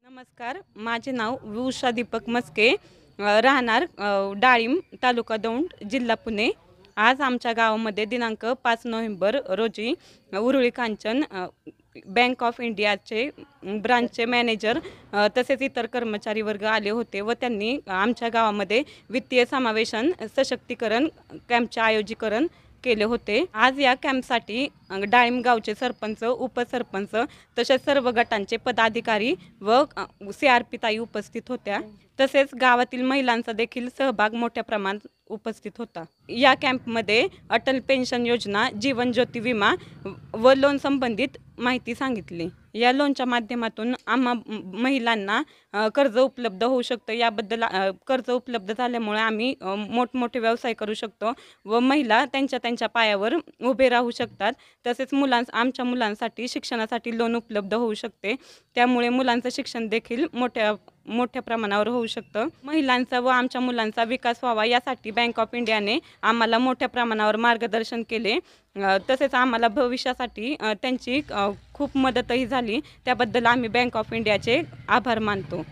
नमस्कार माझे नाव उषा दीपक मस्के राहणार डाळिंब तालुका दौंड जिल्हा पुणे आज आमच्या गावामध्ये दिनांक पाच नोव्हेंबर रोजी उरुळी कांचन बँक ऑफ इंडियाचे ब्रांचचे मॅनेजर तसेच इतर कर्मचारी वर्ग आले होते व त्यांनी आमच्या गावामध्ये वित्तीय समावेशन सशक्तीकरण कॅम्पचे आयोजीकरण केले होते आज या कॅम्पसाठी डाळिंब गावचे सरपंच उपसरपंच तसेच सर्व गटांचे पदाधिकारी व सी आर पी उपस्थित होत्या तसेच गावातील महिलांचा देखील सहभाग मोठ्या प्रमाणात उपस्थित होता या कॅम्पमध्ये अटल पेन्शन योजना जीवन ज्योती विमा व लोन संबंधित माहिती सांगितली या लोनच्या माध्यमातून आम्हा महिलांना कर्ज उपलब्ध होऊ शकतं याबद्दल कर्ज उपलब्ध झाल्यामुळे आम्ही मोठमोठे व्यवसाय करू शकतो व महिला त्यांच्या त्यांच्या पायावर उभे राहू शकतात तसेच मुलां आमच्या मुलांसाठी शिक्षणासाठी लोन उपलब्ध होऊ शकते त्यामुळे मुलांचं शिक्षण देखील मोठ्या मोठ्या प्रमाणावर होऊ शकतं महिलांचा व आमच्या मुलांचा विकास व्हावा यासाठी बँक ऑफ इंडियाने आम्हाला मोठ्या प्रमाणावर मार्गदर्शन केले तसेच आम्हाला भविष्यासाठी त्यांची खूप मदतही झाली त्याबद्दल आम्ही बँक ऑफ इंडियाचे आभार मानतो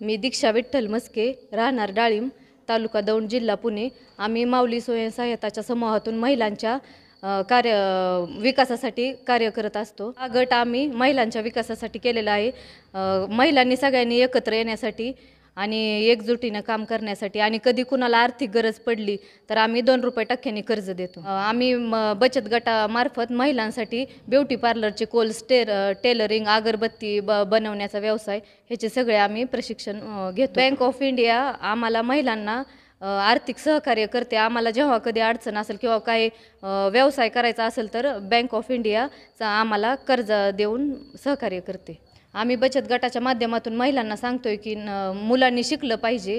मी दीक्षा विठ्ठल मस्के राहणार डाळिंब तालुका दौंड जिल्हा पुणे आम्ही माऊली स्वयंसहायताच्या समूहातून महिलांच्या कार्य विकासासाठी कार्य करत असतो हा गट आम्ही महिलांच्या विकासासाठी केलेला आहे महिलांनी सगळ्यांनी एकत्र येण्यासाठी आणि एकजुटीनं काम करण्यासाठी आणि कधी कुणाला आर्थिक गरज पडली तर आम्ही दोन रुपये टक्क्यांनी कर्ज देतो आम्ही बचत गटामार्फत महिलांसाठी ब्युटी पार्लरचे कोल्स स्टेर टेलरिंग अगरबत्ती ब बनवण्याचा व्यवसाय ह्याचे सगळे आम्ही प्रशिक्षण घेतो बँक ऑफ इंडिया आम्हाला महिलांना आर्थिक सहकार्य करते आम्हाला जेव्हा कधी अडचण असेल किंवा काही व्यवसाय करायचा असेल तर बँक ऑफ इंडियाचा आम्हाला कर्ज देऊन सहकार्य करते आम्ही बचत गटाच्या माध्यमातून महिलांना सांगतोय की न मुलांनी शिकलं पाहिजे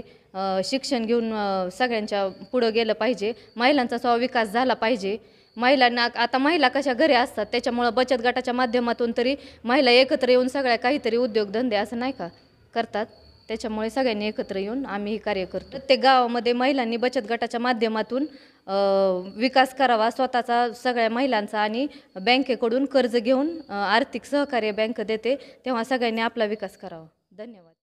शिक्षण घेऊन सगळ्यांच्या पुढं गेलं पाहिजे महिलांचा स्व विकास झाला पाहिजे महिलांना आता महिला कशा घरी असतात त्याच्यामुळं बचत गटाच्या माध्यमातून तरी महिला एकत्र येऊन सगळ्या काहीतरी उद्योगधंदे असं नाही का करतात त्याच्यामुळे सगळ्यांनी एकत्र येऊन आम्ही हे कार्य करतो प्रत्येक गावामध्ये महिलांनी बचत गटाच्या माध्यमातून विकास करावा स्वतःचा सगळ्या महिलांचा आणि बँकेकडून कर्ज घेऊन आर्थिक सहकार्य बँक देते तेव्हा सगळ्यांनी आपला विकास करावा धन्यवाद